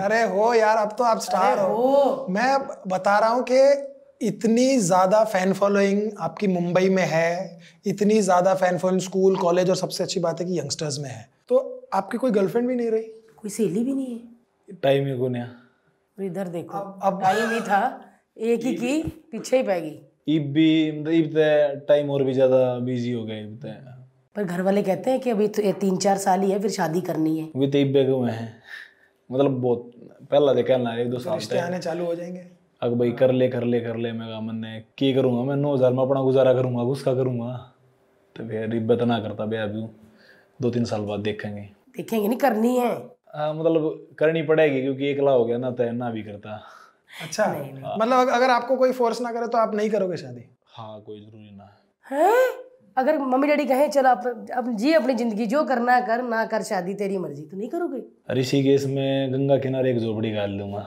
अरे हो यार अब तो आप स्टार हो मैं बता रहा हूं कि इतनी ज़्यादा फैन फॉलोइंग आपकी मुंबई में है इतनी ज़्यादा फैन फॉलोइंग स्कूल कॉलेज और सबसे अच्छी बात है कि यंगस्टर्स में है तो आपकी कोई गर्लफ्रेंड भी नहीं रही कोई सहेली भी नहीं है टाइम ही कौन यार इधर देखो अब टाइम ही था एक ही की पीछे ही पड़ गई ईब भी ईब मतलब तो टाइम और भी ज़्यादा बिजी हो गए तो पर घर वाले कहते हैं कि अभी तो तीन चार साल ही है फिर शादी करनी है अभी तो ईब बेगम है मतलब बहुत पहला देखा तो है ना एक दो तो साल रिश्ते आने चालू हो जाएंगे अग भाई कर ले कर ले कर ले मैं कहा मैंने की करूँगा मैं नौ हज़ार में अपना गुजारा करूँगा उसका करूँगा तो फिर रिब्बत तो ना करता भैया अभी दो तीन साल बाद देखेंगे देखेंगे नहीं करनी है आ, हाँ, मतलब करनी पड़ेगी क्योंकि एकला हो गया ना तो ना भी करता अच्छा नहीं, नहीं। हाँ। मतलब अगर आपको कोई फोर्स ना करे तो आप नहीं करोगे शादी हाँ कोई जरूरी ना है अगर मम्मी डैडी कहें चलो आप अब जी अपनी जिंदगी जो करना कर ना कर शादी तेरी मर्जी तो नहीं करोगे ऋषिकेश में गंगा किनारे एक झोपड़ी गाल दूंगा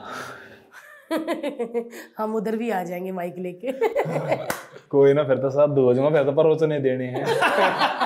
[LAUGHS] हम उधर भी आ जाएंगे माइक लेके [LAUGHS] कोई ना फिर तो साथ दो जाऊंगा फिर तो प्रवचने देने हैं [LAUGHS]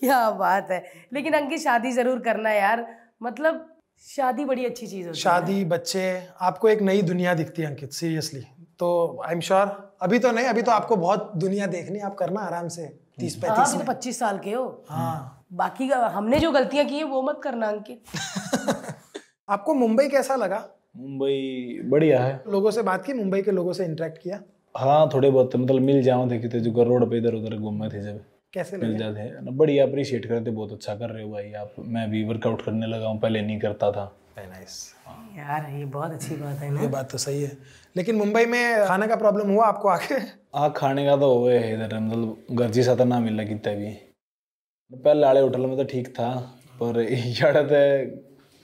क्या बात है लेकिन अंकित शादी जरूर करना यार मतलब शादी बड़ी अच्छी चीज़ है शादी बच्चे आपको एक नई दुनिया दिखती है अंकित सीरियसली तो आई एम श्योर अभी तो नहीं अभी तो आपको बहुत दुनिया देखनी आप करना आराम से तीस हाँ, पैंतीस तो पच्चीस साल के हो हाँ बाकी हमने जो गलतियां की है वो मत करना अंकित [LAUGHS] आपको मुंबई कैसा लगा मुंबई बढ़िया है लोगों से बात की मुंबई के लोगों से इंटरेक्ट किया हाँ थोड़े बहुत मतलब मिल जाओ देखे थे जो रोड पे इधर उधर घूमे थे जब कैसे मिल जाते हैं ना बढ़िया अप्रिशिएट करते बहुत अच्छा कर रहे हो भाई आप मैं भी वर्कआउट करने लगा हूँ पहले नहीं करता था हाँ। यार ये बहुत अच्छी बात है ना ये बात तो सही है लेकिन मुंबई में खाने का प्रॉब्लम हुआ आपको आके हाँ खाने का तो हुआ है इधर मतलब घर जी साथ ना मिलना कितना भी पहले आड़े होटल में तो ठीक था पर यार तो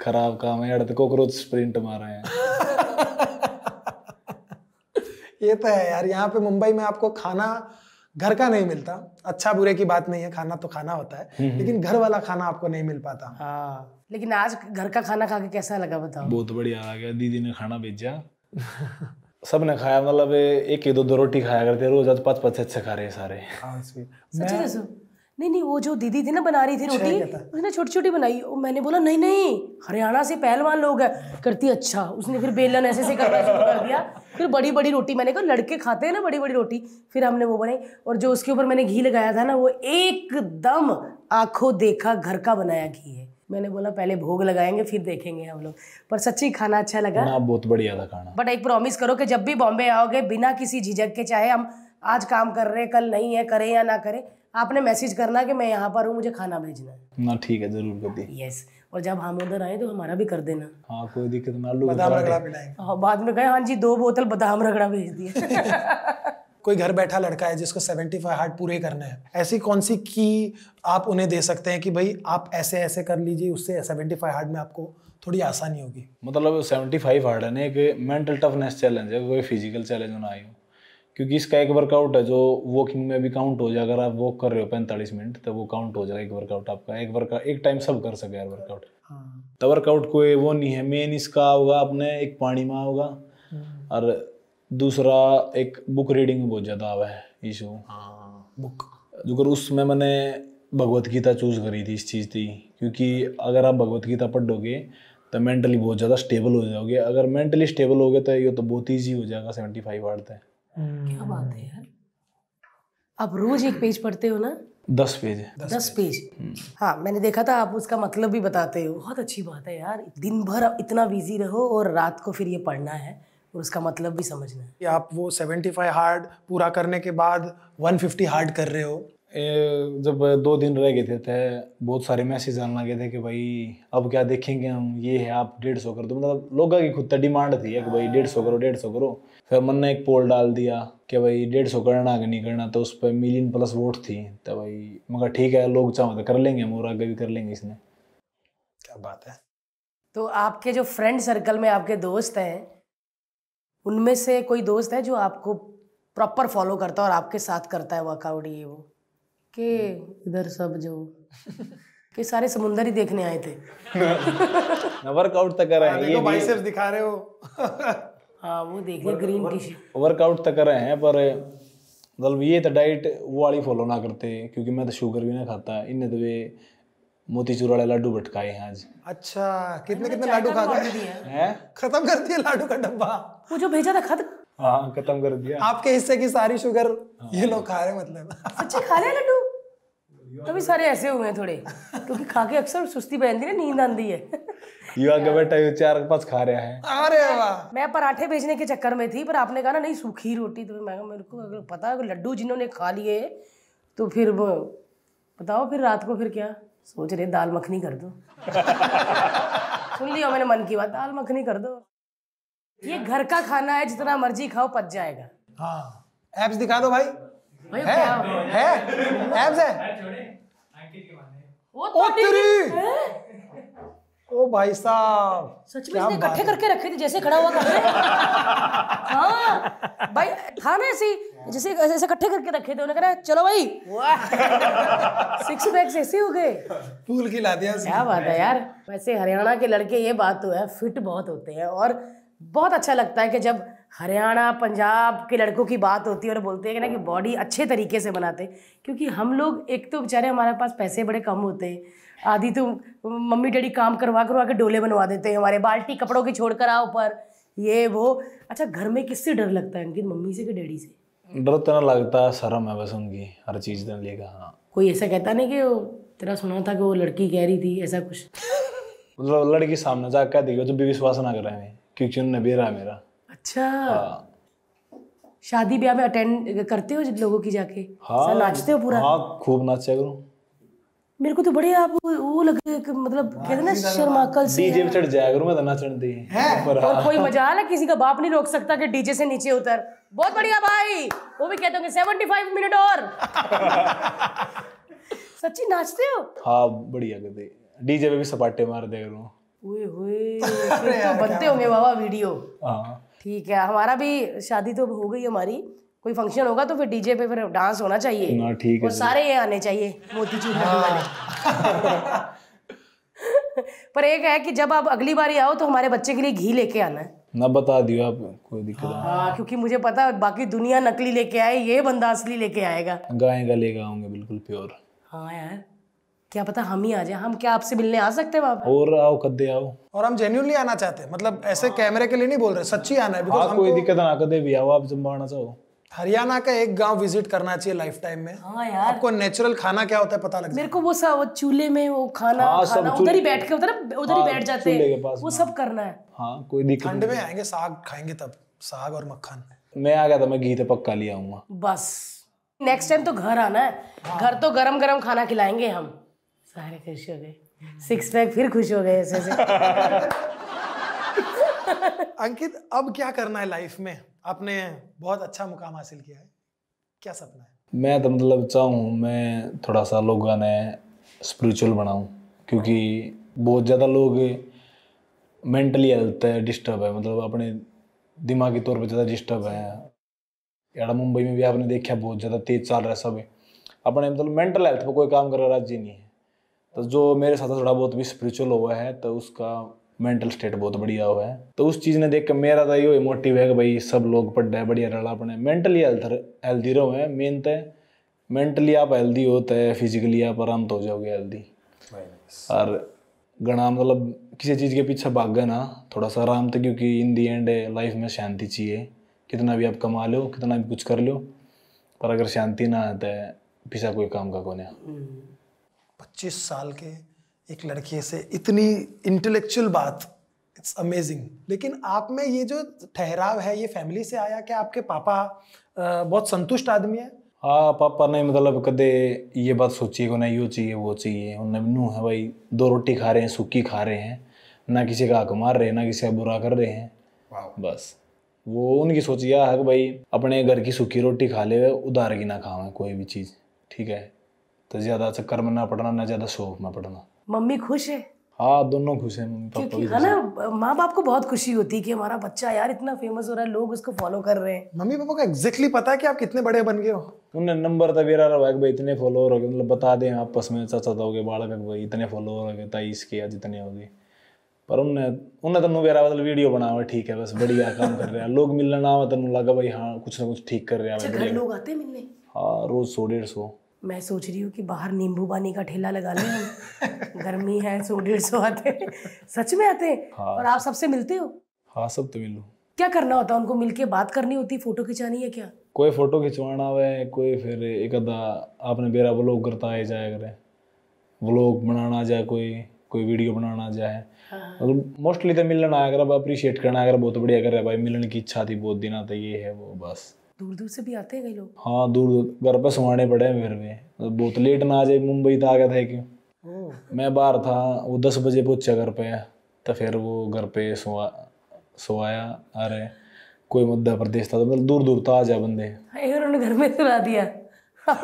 खराब काम है यार तो कॉकरोच स्प्रिंट मारा है ये तो है यार यहाँ पे मुंबई में आपको खाना घर का नहीं मिलता अच्छा बुरे की बात नहीं है खाना तो खाना होता है हम्म, हम्म। लेकिन घर वाला खाना आपको नहीं मिल पाता हाँ लेकिन आज घर का खाना खा के कैसा लगा बताओ बहुत बढ़िया आ गया दीदी ने खाना भेजा [LAUGHS] सब ने खाया मतलब एक ही दो दो रोटी खाया करते रोज आज पाँच पाँच अच्छे खा रहे सारे हाँ, मैं नहीं नहीं वो जो दीदी थी ना बना रही थी अच्छा, रोटी उसने छोटी छोटी बनाई और मैंने बोला नहीं नहीं हरियाणा से पहलवान लोग है करती अच्छा उसने फिर बेलन ऐसे से कर दिया फिर बड़ी बड़ी रोटी मैंने कहा लड़के खाते हैं ना बड़ी बड़ी रोटी फिर हमने वो बनाई और जो उसके ऊपर मैंने घी लगाया था ना वो एकदम आंखों देखा घर का बनाया घी है मैंने बोला पहले भोग लगाएंगे फिर देखेंगे हम लोग पर सच्ची खाना अच्छा लगा ना बहुत बढ़िया था खाना बट एक प्रॉमिस करो कि जब भी बॉम्बे आओगे बिना किसी झिझक के चाहे हम आज काम कर रहे हैं कल नहीं है करें या ना करें आपने मैसेज करना कि मैं यहाँ पर हूँ मुझे खाना भेजना है ना ठीक है जरूर कर दी यस और जब हम उधर आए तो हमारा भी कर देना हाँ कोई दिक्कत ना आलू बादाम रगड़ा पिलाएंगे हाँ, बाद में गए हाँ जी दो बोतल बादाम रगड़ा भेज दिए [LAUGHS] कोई घर बैठा लड़का है जिसको 75 हार्ट पूरे करने हैं ऐसी कौन सी की आप उन्हें दे सकते हैं कि भाई आप ऐसे ऐसे कर लीजिए उससे 75 हार्ट में आपको थोड़ी आसानी होगी मतलब 75 हार्ट है ना एक मेंटल टफनेस चैलेंज है कोई फिजिकल चैलेंज ना आई हो क्योंकि इसका एक वर्कआउट है जो वॉकिंग में भी काउंट हो जाए अगर आप वॉक कर रहे हो पैंतालीस मिनट तो वो काउंट हो जाएगा एक वर्कआउट आपका एक वर्क एक टाइम सब कर सके यार वर्कआउट हाँ। तो वर्कआउट कोई वो नहीं है मेन इसका होगा अपने एक पानी में होगा हम्म। और दूसरा एक बुक रीडिंग में बहुत ज़्यादा आवा है इशू बुक जो उसमें मैंने भगवत गीता चूज़ करी थी इस चीज़ की क्योंकि अगर आप भगवत गीता पढ़ोगे तो मेंटली बहुत ज़्यादा स्टेबल हो जाओगे अगर मेंटली स्टेबल हो गए तो ये तो बहुत ईजी हो जाएगा सेवेंटी फाइव आर्ट तक क्या हाँ। बात है यार आप रोज एक पेज पढ़ते हो ना दस पेज दस, दस पेज, पेज। हम्म। हाँ मैंने देखा था आप उसका मतलब भी बताते हो बहुत अच्छी बात है यार दिन भर आप इतना बिजी रहो और रात को फिर ये पढ़ना है और उसका मतलब भी समझना है आप वो सेवेंटी फाइव हार्ड पूरा करने के बाद वन फिफ्टी हार्ड कर रहे हो जब दो दिन रह गए थे तो बहुत सारे मैसेज आने लगे थे कि भाई अब क्या देखेंगे हम ये है आप डेढ़ सौ कर दो मतलब लोगों की खुद तक डिमांड थी कि भाई डेढ़ सौ करो डेढ़ सौ करो फिर मन ने एक पोल डाल दिया कि भाई डेढ़ सौ करना कि नहीं करना तो उस पर मिलियन प्लस वोट थी तो भाई मगर ठीक है लोग चाहो तो कर लेंगे हम और आगे भी कर लेंगे इसने क्या बात है तो आपके जो फ्रेंड सर्कल में आपके दोस्त हैं उनमें से कोई दोस्त है जो आपको प्रॉपर फॉलो करता है और आपके साथ करता है वर्कआउट ये वो के इधर सब जो के सारे समुंदर ही देखने आए थे वर्कआउट [LAUGHS] हाँ, तक कर रहे हैं हाँ, ये बाइसेप्स दिखा रहे हो [LAUGHS] हाँ वो देखिए ग्रीन टी वर्कआउट तक कर रहे हैं पर मतलब ये तो डाइट वो वाली फॉलो ना करते क्योंकि मैं तो शुगर भी ना खाता इनने तो वे मोतीचूर वाले लड्डू भटकाए हैं आज अच्छा कितने कितने लाडू खा गए खत्म कर दिया लाडू का डब्बा वो जो भेजा था खत्म हाँ खत्म कर दिया आपके हिस्से की सारी शुगर ये हाँ। लोग खा रहे मतलब अच्छा खा रहे लड्डू कभी तो सारे ऐसे हुए हैं थोड़े क्योंकि खा के अक्सर सुस्ती पहनती है नींद आंदी है युवा का बेटा चार पास खा रहा है अरे वाह मैं पराठे भेजने के चक्कर में थी पर आपने कहा ना नहीं सूखी रोटी तो मैं मेरे को अगर पता है लड्डू जिन्होंने खा लिए तो फिर वो बताओ फिर रात को फिर क्या सोच रहे दाल मखनी कर दो [LAUGHS] सुन लिया मैंने मन की बात दाल मखनी कर दो ये घर का खाना है जितना मर्जी खाओ पच जाएगा हाँ एप्स दिखा दो भाई है है एब्स है वो तो ओ भाई साहब सच में इसने इकट्ठे करके रखे थे जैसे खड़ा हुआ था हाँ भाई था ना ऐसे जैसे ऐसे इकट्ठे करके रखे थे उन्होंने कहा चलो भाई सिक्स पैक्स ऐसे हो गए पूल ला दिया क्या बात है यार वैसे हरियाणा के लड़के ये बात तो है फिट बहुत होते हैं और बहुत अच्छा लगता है कि जब हरियाणा पंजाब के लड़कों की बात होती है और बोलते हैं कि ना कि बॉडी अच्छे तरीके से बनाते क्योंकि हम लोग एक तो बेचारे हमारे पास पैसे बड़े कम होते हैं आधी तो मम्मी डैडी काम करवा करवा के डोले बनवा देते हैं हमारे बाल्टी कपड़ों की छोड़ कर आओ पर ये वो अच्छा घर में किससे डर लगता है उनकी मम्मी से कि डैडी से डर तो ना लगता है शर्म है बस उनकी हर चीज़ लेकर हाँ कोई ऐसा कहता नहीं कि तेरा सुना था कि वो लड़की कह रही थी ऐसा कुछ मतलब लड़की सामने जाकर देखो तो भी विश्वास ना करा हैं क्योंकि उन्होंने बेरा मेरा अच्छा हाँ। शादी ब्याह में अटेंड करते हो लोगों की जाके हाँ, नाचते हो पूरा हाँ खूब नाचा करो मेरे को तो बड़े आप वो लग मतलब हाँ, कहते ना तो शर्मा कल से डीजे चढ़ जाया करूं मैं तो नाचन है पर हाँ। कोई मजा है किसी का बाप नहीं रोक सकता कि डीजे से नीचे उतर बहुत बढ़िया भाई वो भी कहते होंगे 75 मिनट और [LAUGHS] सच्ची नाचते हो हाँ बढ़िया करते डीजे पे भी सपाटे मार दे करूं ओए होए [LAUGHS] तो बनते होंगे बाबा वीडियो हां ठीक है हमारा भी शादी तो हो गई हमारी कोई फंक्शन होगा तो फिर डीजे पे फिर डांस होना चाहिए ना हाँ, ठीक है और सारे ये आने चाहिए मोती चूर वाले हाँ। पर एक है कि जब आप अगली बार आओ तो हमारे बच्चे के लिए घी लेके आना है ना बता दियो आप कोई दिक्कत हाँ क्योंकि मुझे पता बाकी दुनिया नकली लेके आए ये बंदा असली लेके आएगा गाय का लेके आऊंगे बिल्कुल प्योर हाँ यार क्या पता हम ही आ जाए हम क्या आपसे मिलने आ सकते हैं बाबा और आओ कदे आओ और हम जेन्यूनली आना चाहते हैं मतलब ऐसे कैमरे के लिए नहीं बोल रहे सच्ची आना है बिकॉज हाँ, कोई दिक्कत ना कदे भी आओ आप जब आना चाहो हरियाणा का एक गांव विजिट करना चाहिए लाइफ टाइम में हाँ यार आपको नेचुरल खाना क्या होता है पता लग मेरे को वो सब वो चूल्हे में वो खाना हाँ, खाना उधर ही बैठ के उधर उधर ही हाँ, बैठ जाते हैं वो सब करना है हाँ कोई दिक्कत ठंड में आएंगे साग खाएंगे तब साग और मक्खन मैं आ गया था मैं घी तो पक्का ले आऊंगा बस नेक्स्ट टाइम तो घर आना है हाँ। घर तो गरम गरम खाना खिलाएंगे हम सारे खुश हो गए सिक्स पैक फिर खुश हो गए ऐसे अंकित अब क्या करना है लाइफ में आपने बहुत अच्छा मुकाम हासिल किया है क्या सपना है मैं तो मतलब चाहूँ मैं थोड़ा सा लोगों ने स्पिरिचुअल बनाऊँ क्योंकि बहुत ज़्यादा लोग मेंटली हेल्थ डिस्टर्ब है मतलब अपने दिमागी तौर पर ज़्यादा डिस्टर्ब है यार मुंबई में भी आपने देखा बहुत ज़्यादा तेज चल रहा है सब अपने मतलब मेंटल हेल्थ पर कोई काम कर रहा राज्य नहीं है तो जो मेरे साथ थोड़ा बहुत भी स्पिरिचुअल हुआ है तो उसका मेंटल स्टेट बहुत बढ़िया हुआ है तो उस चीज़ ने देख कर मेरा तो ये मोटिव है कि भाई सब लोग पढ़ रहे बढ़िया रड़ा अपने मेंटली हेल्थ हेल्थी रहो है मेन तो मेंटली आप हेल्दी होते हैं फिजिकली आप आराम तो हो जाओगे हेल्दी और घना मतलब किसी चीज़ के पीछे भाग ना थोड़ा सा आराम तो क्योंकि इन दी एंड लाइफ में शांति चाहिए कितना भी आप कमा लो कितना भी कुछ कर लो पर अगर शांति ना है तो पीछा कोई काम का कोने पच्चीस साल के एक लड़के से इतनी इंटेलेक्चुअल बात इट्स अमेजिंग लेकिन आप में ये जो ठहराव है ये फैमिली से आया क्या आपके पापा बहुत संतुष्ट आदमी है हाँ पापा ने मतलब कदे ये बात सोची को ना यो चाहिए वो चाहिए उन्होंने नू है भाई दो रोटी खा रहे हैं सूखी खा रहे हैं ना किसी का हक मार रहे हैं ना किसी का बुरा कर रहे हैं बस वो उनकी सोच यह है कि भाई अपने घर की सूखी रोटी खा ले उधार की ना खाओ कोई भी चीज़ ठीक है तो ज्यादा अच्छा कर्म ना पढ़ना ना ज्यादा शौक में पढ़ना मम्मी खुश है हाँ दोनों खुश है मम्मी पापा क्योंकि है ना माँ बाप को बहुत खुशी होती है कि हमारा बच्चा यार इतना फेमस हो रहा है लोग उसको फॉलो कर रहे हैं मम्मी पापा को एग्जैक्टली पता है कि आप कितने बड़े बन गए हो उन्हें नंबर तो मेरा रहा है भाई इतने फॉलोअर हो गए मतलब बता दें आपस में चाचा तो हो गए बालक भाई इतने फॉलोअर हो गए ताईस के या जितने हो गए पर उन्हें उन्हें तो मेरा मतलब वीडियो बनाओ ठीक है बस बढ़िया काम कर रहे हैं लोग मिलना ना हो तो लगा भाई हाँ कुछ ना कुछ ठीक कर रहे हैं अच्छा, लोग आते मिलने हाँ रोज सौ डेढ़ सौ मैं सोच रही हूँ कि बाहर नींबू पानी का ठेला लगा लें हम [LAUGHS] गर्मी है सौ डेढ़ सौ आते सच में आते हैं हाँ, और आप सबसे मिलते हो हाँ सब तो मिलो क्या करना होता है उनको मिलके बात करनी होती फोटो खिंचानी है क्या कोई फोटो खिंचवाना है कोई फिर एक आधा आपने मेरा ब्लॉग करता है जाया करे ब्लॉग बनाना जाए कोई कोई वीडियो बनाना जाए हाँ। मतलब मोस्टली तो मिलना आया कर अप्रिशिएट करना आया कर बहुत बढ़िया कर रहा है भाई मिलने की इच्छा थी बहुत दिन आता ये है वो बस दूर दूर से भी आते हैं कई लोग हाँ दूर दूर घर पर सुनाने पड़े हैं मेरे में तो बहुत लेट ना आ जाए मुंबई तो आ गया था क्यों मैं बाहर था वो दस बजे पहुंचा घर पे तो फिर वो घर पे सोआ सोआया अरे कोई मध्य प्रदेश था तो मतलब दूर दूर था आ जाए बंदे हाँ, उन्होंने घर में सुना दिया हाँ,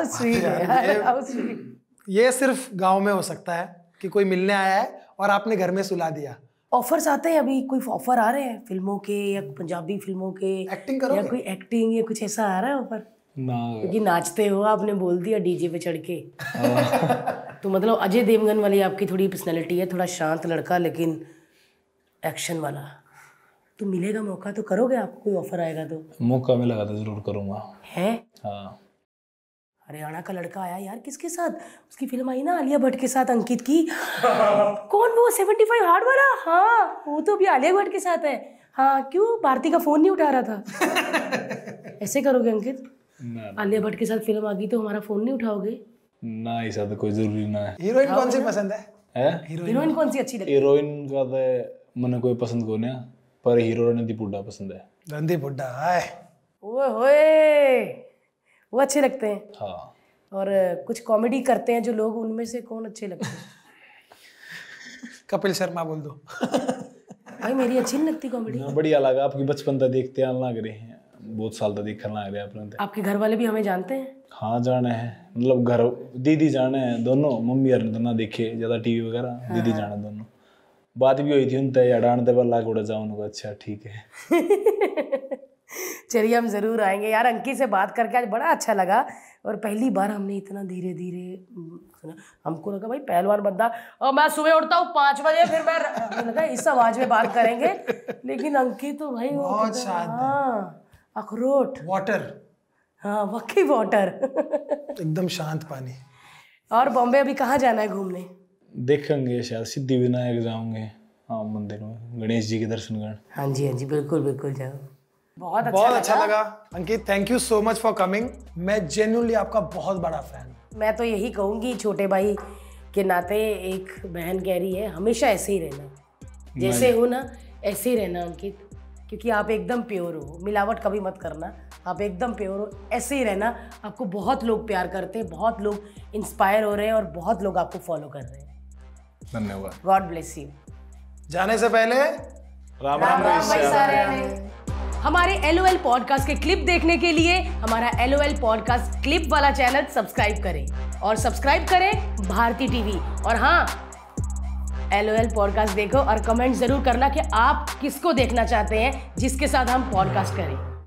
हाँ, ये सिर्फ गांव में हो सकता है कि कोई मिलने आया है और आपने घर में सुला दिया ऑफर्स आते हैं अभी कोई ऑफर आ रहे हैं फिल्मों के या हम्म। पंजाबी फिल्मों के एक्टिंग करो या कोई एक्टिंग या कुछ ऐसा आ रहा है ऑफर ना क्योंकि नाचते हो आपने बोल दिया डीजे पे चढ़ के हाँ। तो मतलब अजय देवगन वाली आपकी थोड़ी पर्सनैलिटी है थोड़ा शांत लड़का लेकिन एक्शन वाला तो मिलेगा मौका तो करोगे आपको कोई ऑफर आएगा तो मौका मिलेगा तो जरूर करूँगा है हाँ हरियाणा का लड़का आया यार किसके साथ उसकी फिल्म आई ना आलिया भट्ट के साथ अंकित की [LAUGHS] कौन वो सेवेंटी फाइव हार्ड वाला हाँ वो तो अभी आलिया भट्ट के साथ है हाँ क्यों भारती का फ़ोन नहीं उठा रहा था [LAUGHS] ऐसे करोगे अंकित आलिया भट्ट के साथ फिल्म आ गई तो हमारा फ़ोन नहीं उठाओगे ना ऐसा तो कोई ज़रूरी ना है हीरोइन कौन सी पसंद है हीरोइन कौन सी अच्छी लगती है हीरोइन का तो मैंने कोई पसंद को नहीं पर हीरो रणदीप हुड्डा पसंद है रणदीप हुड्डा हाय ओए होए वो अच्छे लगते हैं हाँ और कुछ कॉमेडी करते हैं जो लोग उनमें से कौन अच्छे लगते हैं [LAUGHS] कपिल शर्मा बोल दो भाई मेरी अच्छी नहीं लगती कॉमेडी हाँ, बढ़िया लगा आपकी बचपन तक तो देखते हैं लग रहे हैं बहुत साल तक तो देखने लग रहे हैं तो। आपके घर वाले भी हमें जानते हैं हाँ जाना है मतलब घर दीदी जाना है दोनों मम्मी और ना देखे ज़्यादा टीवी वगैरह हाँ। दीदी हाँ। जाना दोनों बात भी हुई थी उनते यार आनते अच्छा ठीक है [LAUGHS] चलिए हम ज़रूर आएंगे यार अंकित से बात करके आज बड़ा अच्छा लगा और पहली बार हमने इतना धीरे धीरे हम्म, हमको लगा भाई पहलवान बंदा और मैं सुबह उठता हूँ पाँच बजे फिर मैं लगा इस आवाज़ में बात करेंगे लेकिन अंकित तो भाई बहुत हाँ अखरोट वाटर हाँ वकी वाटर एकदम शांत पानी और बॉम्बे अभी कहाँ जाना है घूमने देखेंगे शायद सिद्धि विनायक जाऊंगे हाँ मंदिर में गणेश जी के दर्शन कर हाँ जी हाँ जी बिल्कुल बिल्कुल जाऊँ बहुत अच्छा बहुत अच्छा लगा, Ankit thank you so much for coming मैं जेन्यूनली आपका बहुत बड़ा फैन मैं तो यही कहूंगी छोटे भाई के नाते एक बहन कह रही है हमेशा ऐसे ही रहना जैसे हो ना ऐसे ही रहना अंकित क्योंकि आप एकदम प्योर हो मिलावट कभी मत करना आप एकदम प्योर हो ऐसे ही रहना आपको बहुत लोग प्यार करते हैं बहुत लोग इंस्पायर हो रहे हैं और बहुत लोग आपको फॉलो कर रहे हैं धन्यवाद गॉड ब्लेस यू जाने से पहले राम राम, राम, राम, राम, राम, राम, राम, राम, राम हमारे एल पॉडकास्ट के क्लिप देखने के लिए हमारा एल पॉडकास्ट क्लिप वाला चैनल सब्सक्राइब करें और सब्सक्राइब करें भारती टीवी और हाँ एल पॉडकास्ट देखो और कमेंट जरूर करना कि आप किसको देखना चाहते हैं जिसके साथ हम पॉडकास्ट करें